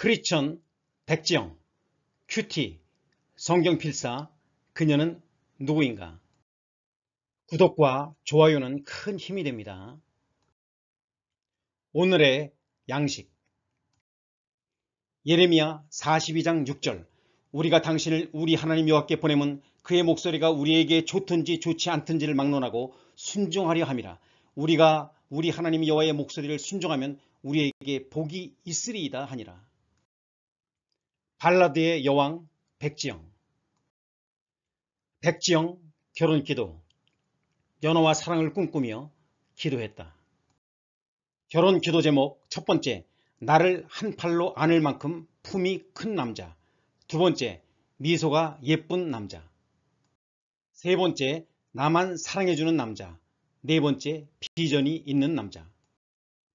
크리천, 백지영, 큐티, 성경필사, 그녀는 누구인가? 구독과 좋아요는 큰 힘이 됩니다. 오늘의 양식 예레미야 42장 6절 우리가 당신을 우리 하나님 여호와께 보내면 그의 목소리가 우리에게 좋든지 좋지 않든지를 막론하고 순종하려 함이라 우리가 우리 하나님 여호와의 목소리를 순종하면 우리에게 복이 있으리이다 하니라 발라드의 여왕 백지영 백지영 결혼기도 연어와 사랑을 꿈꾸며 기도했다. 결혼기도 제목 첫 번째 나를 한 팔로 안을 만큼 품이 큰 남자 두 번째 미소가 예쁜 남자 세 번째 나만 사랑해주는 남자 네 번째 비전이 있는 남자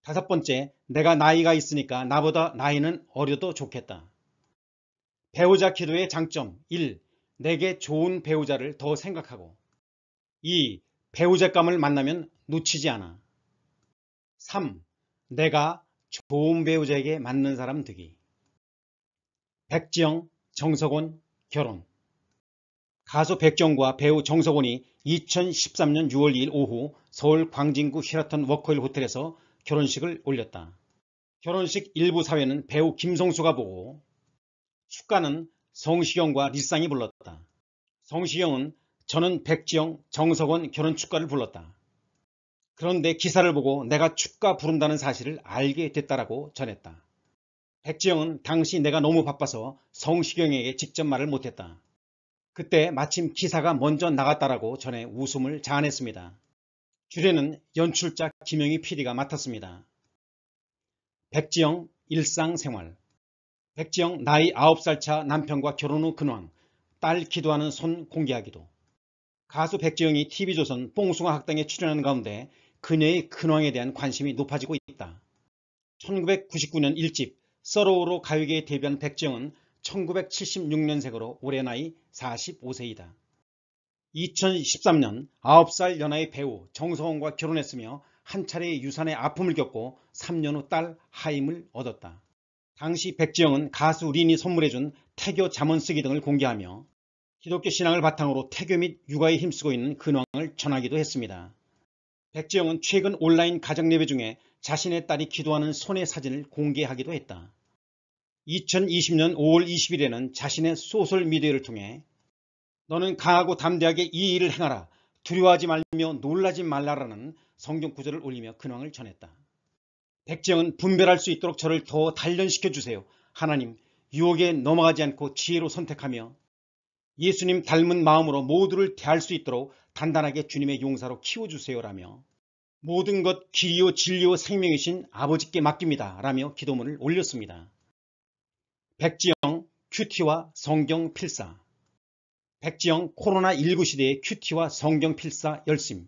다섯 번째 내가 나이가 있으니까 나보다 나이는 어려도 좋겠다 배우자 기도의 장점 1. 내게 좋은 배우자를 더 생각하고 2. 배우자감을 만나면 놓치지 않아 3. 내가 좋은 배우자에게 맞는 사람 되기 백지영, 정석원 결혼 가수 백정과 배우 정석원이 2013년 6월 2일 오후 서울 광진구 히라톤 워커힐 호텔에서 결혼식을 올렸다. 결혼식 일부 사회는 배우 김성수가 보고 축가는 성시경과 리쌍이 불렀다. 성시경은 저는 백지영, 정석원 결혼 축가를 불렀다. 그런데 기사를 보고 내가 축가 부른다는 사실을 알게 됐다라고 전했다. 백지영은 당시 내가 너무 바빠서 성시경에게 직접 말을 못했다. 그때 마침 기사가 먼저 나갔다라고 전해 웃음을 자아냈습니다. 주례는 연출자 김영희 PD가 맡았습니다. 백지영 일상생활 백지영 나이 9살 차 남편과 결혼 후 근황, 딸 기도하는 손 공개하기도. 가수 백지영이 TV조선 뽕숭아 학당에 출연한 가운데 그녀의 근황에 대한 관심이 높아지고 있다. 1999년 1집 서러우로 가요계에 데뷔한 백지영은 1976년생으로 올해 나이 45세이다. 2013년 9살 연하의 배우 정서원과 결혼했으며 한 차례의 유산의 아픔을 겪고 3년 후 딸 하임을 얻었다. 당시 백지영은 가수 린이 선물해준 태교 자문쓰기 등을 공개하며 기독교 신앙을 바탕으로 태교 및 육아에 힘쓰고 있는 근황을 전하기도 했습니다. 백지영은 최근 온라인 가정예배 중에 자신의 딸이 기도하는 손의 사진을 공개하기도 했다. 2020년 5월 20일에는 자신의 소설미디어를 통해 너는 강하고 담대하게 이 일을 행하라 두려워하지 말며 놀라지 말라라는 성경 구절을 올리며 근황을 전했다. 백지영은 분별할 수 있도록 저를 더 단련시켜 주세요. 하나님, 유혹에 넘어가지 않고 지혜로 선택하며 예수님 닮은 마음으로 모두를 대할 수 있도록 단단하게 주님의 용사로 키워주세요라며 모든 것귀요 진리요 생명이신 아버지께 맡깁니다. 라며 기도문을 올렸습니다. 백지영 큐티와 성경 필사 백지영 코로나19 시대의 큐티와 성경 필사 열심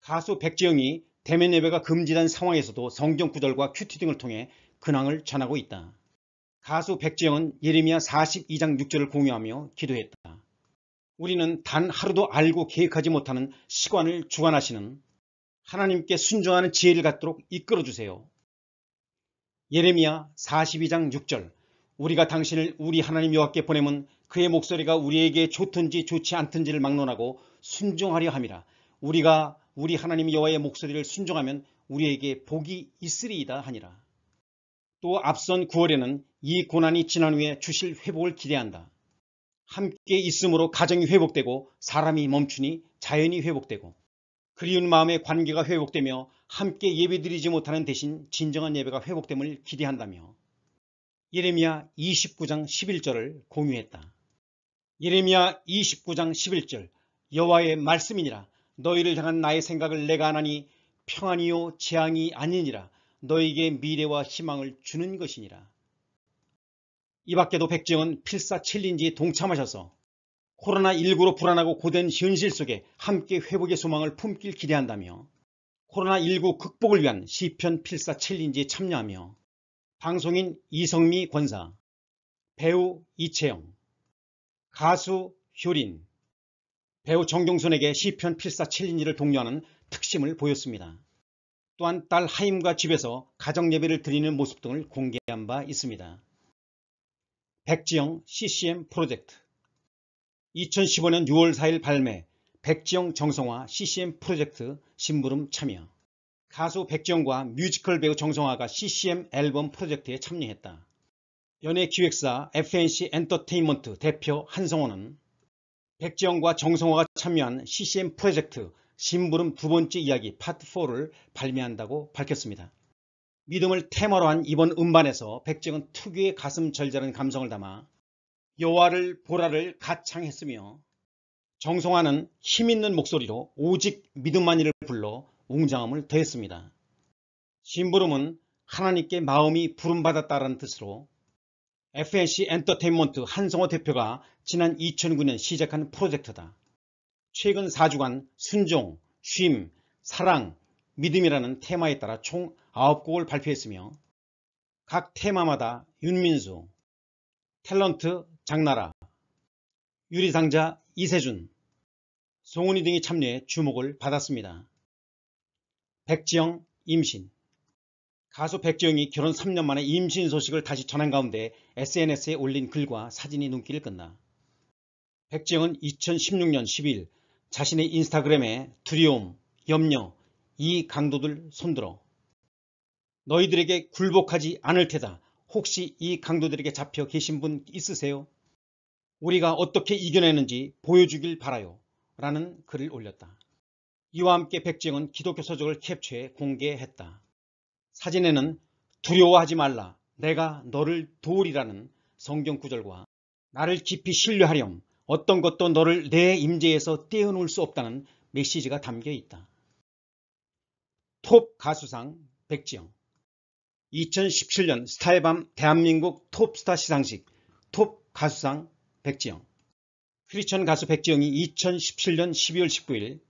가수 백지영이 대면 예배가 금지된 상황에서도 성경 구절과 큐티 등을 통해 근황을 전하고 있다. 가수 백지영은 예레미야 42장 6절을 공유하며 기도했다. 우리는 단 하루도 알고 계획하지 못하는 시간을 주관하시는 하나님께 순종하는 지혜를 갖도록 이끌어주세요. 예레미야 42장 6절 우리가 당신을 우리 하나님 여호와께 보내면 그의 목소리가 우리에게 좋든지 좋지 않든지를 막론하고 순종하려 함이라 우리가 우리 하나님 여호와의 목소리를 순종하면 우리에게 복이 있으리이다 하니라. 또 앞선 9월에는 이 고난이 지난 후에 주실 회복을 기대한다. 함께 있음으로 가정이 회복되고 사람이 멈추니 자연이 회복되고 그리운 마음의 관계가 회복되며 함께 예배드리지 못하는 대신 진정한 예배가 회복됨을 기대한다며 예레미야 29장 11절을 공유했다. 예레미야 29장 11절 여호와의 말씀이니라 너희를 향한 나의 생각을 내가 하나니 평안이요 재앙이 아니니라 너희에게 미래와 희망을 주는 것이니라. 이 밖에도 백지영은 필사 챌린지에 동참하셔서 코로나19로 불안하고 고된 현실 속에 함께 회복의 소망을 품길 기대한다며 코로나19 극복을 위한 시편 필사 챌린지에 참여하며 방송인 이성미 권사, 배우 이채영, 가수 효린, 배우 정경순에게 시편 필사 챌린지를 독려하는 특심을 보였습니다. 또한 딸 하임과 집에서 가정예배를 드리는 모습 등을 공개한 바 있습니다. 백지영 CCM 프로젝트 2015년 6월 4일 발매 백지영 정성화 CCM 프로젝트 심부름 참여 가수 백지영과 뮤지컬 배우 정성화가 CCM 앨범 프로젝트에 참여했다. 연예기획사 FNC 엔터테인먼트 대표 한성호는 백지영과 정성호가 참여한 CCM 프로젝트 심부름 두 번째 이야기 파트 4를 발매한다고 밝혔습니다. 믿음을 테마로 한 이번 음반에서 백지영은 특유의 가슴 절절한 감성을 담아 여와를 보라를 가창했으며 정성화는 힘있는 목소리로 오직 믿음만이를 불러 웅장함을 더했습니다. 심부름은 하나님께 마음이 부름받았다라는 뜻으로 FNC 엔터테인먼트 한성호 대표가 지난 2009년 시작한 프로젝트다. 최근 4주간 순종, 쉼, 사랑, 믿음이라는 테마에 따라 총 9곡을 발표했으며 각 테마마다 윤민수, 탤런트 장나라, 유리상자 이세준, 송은이 등이 참여해 주목을 받았습니다. 백지영 임신 가수 백지영이 결혼 3년 만에 임신 소식을 다시 전한 가운데 SNS에 올린 글과 사진이 눈길을 끈다. 백지영은 2016년 1 0일 자신의 인스타그램에 두려움, 염려, 이 강도들 손들어 너희들에게 굴복하지 않을 테다. 혹시 이 강도들에게 잡혀 계신 분 있으세요? 우리가 어떻게 이겨내는지 보여주길 바라요. 라는 글을 올렸다. 이와 함께 백지영은 기독교 서적을 캡처해 공개했다. 사진에는 두려워하지 말라 내가 너를 도우리라는 성경 구절과 나를 깊이 신뢰하렴 어떤 것도 너를 내 임재에서 떼어놓을 수 없다는 메시지가 담겨 있다. 톱 가수상 백지영 2017년 스타의 밤 대한민국 톱스타 시상식 톱 가수상 백지영 크리천 가수 백지영이 2017년 12월 19일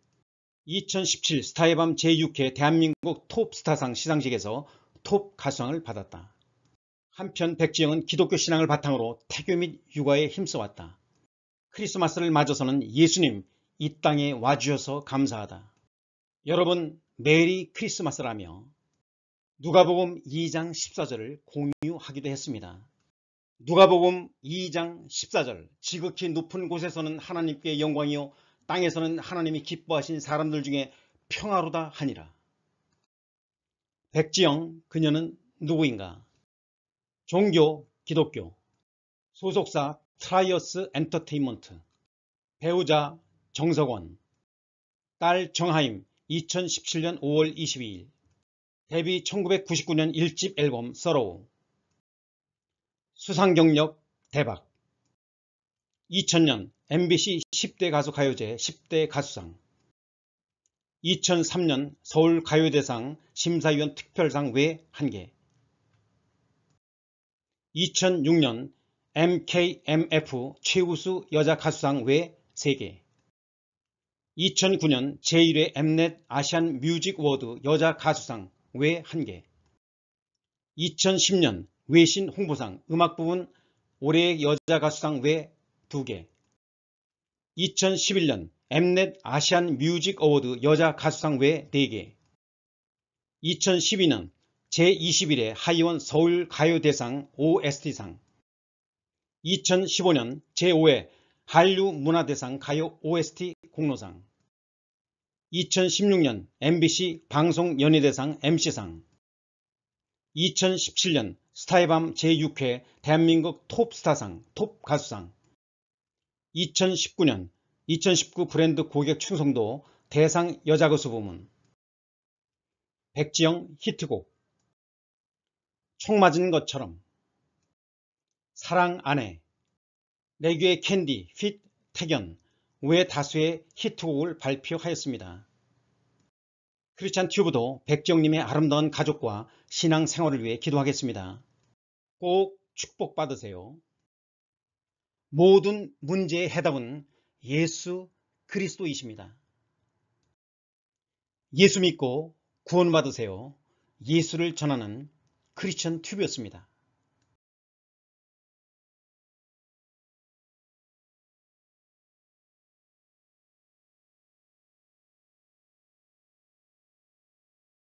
2017 스타의 밤 제6회 대한민국 톱스타상 시상식에서 톱 가수상을 받았다. 한편 백지영은 기독교 신앙을 바탕으로 태교 및 육아에 힘써왔다. 크리스마스를 맞아서는 예수님 이 땅에 와주셔서 감사하다. 여러분 메리 크리스마스라며 누가복음 2장 14절을 공유하기도 했습니다. 누가복음 2장 14절 지극히 높은 곳에서는 하나님께 영광이요 땅에서는 하나님이 기뻐하신 사람들 중에 평화로다 하니라. 백지영 그녀는 누구인가? 종교 기독교 소속사 트라이어스 엔터테인먼트 배우자 정석원 딸 정하임 2017년 5월 22일 데뷔 1999년 1집 앨범 서러우 수상 경력 대박 2000년 MBC 10대 가수 가요제 10대 가수상 2003년 서울 가요대상 심사위원 특별상 외 1개 2006년 MKMF 최우수 여자 가수상 외 3개 2009년 제1회 엠넷 아시안 뮤직 워드 여자 가수상 외 1개 2010년 외신 홍보상 음악 부분 올해의 여자 가수상 외 2개 2011년 엠넷 아시안 뮤직 어워드 여자 가수상 외 4개 2012년 제21회 하이원 서울 가요대상 OST상 2015년 제5회 한류 문화대상 가요 OST 공로상 2016년 MBC 방송연예대상 MC상 2017년 스타의 밤 제6회 대한민국 톱스타상 톱가수상 2019년 2019 브랜드 고객 충성도 대상 여자 가수 부문 백지영 히트곡 총 맞은 것처럼 사랑 안내 내규의 캔디 핏 태견 외 다수의 히트곡을 발표하였습니다. 크리스찬 튜브도 백지영님의 아름다운 가족과 신앙 생활을 위해 기도하겠습니다. 꼭 축복받으세요. 모든 문제의 해답은 예수 그리스도이십니다. 예수 믿고 구원 받으세요. 예수를 전하는 크리스천 튜브였습니다.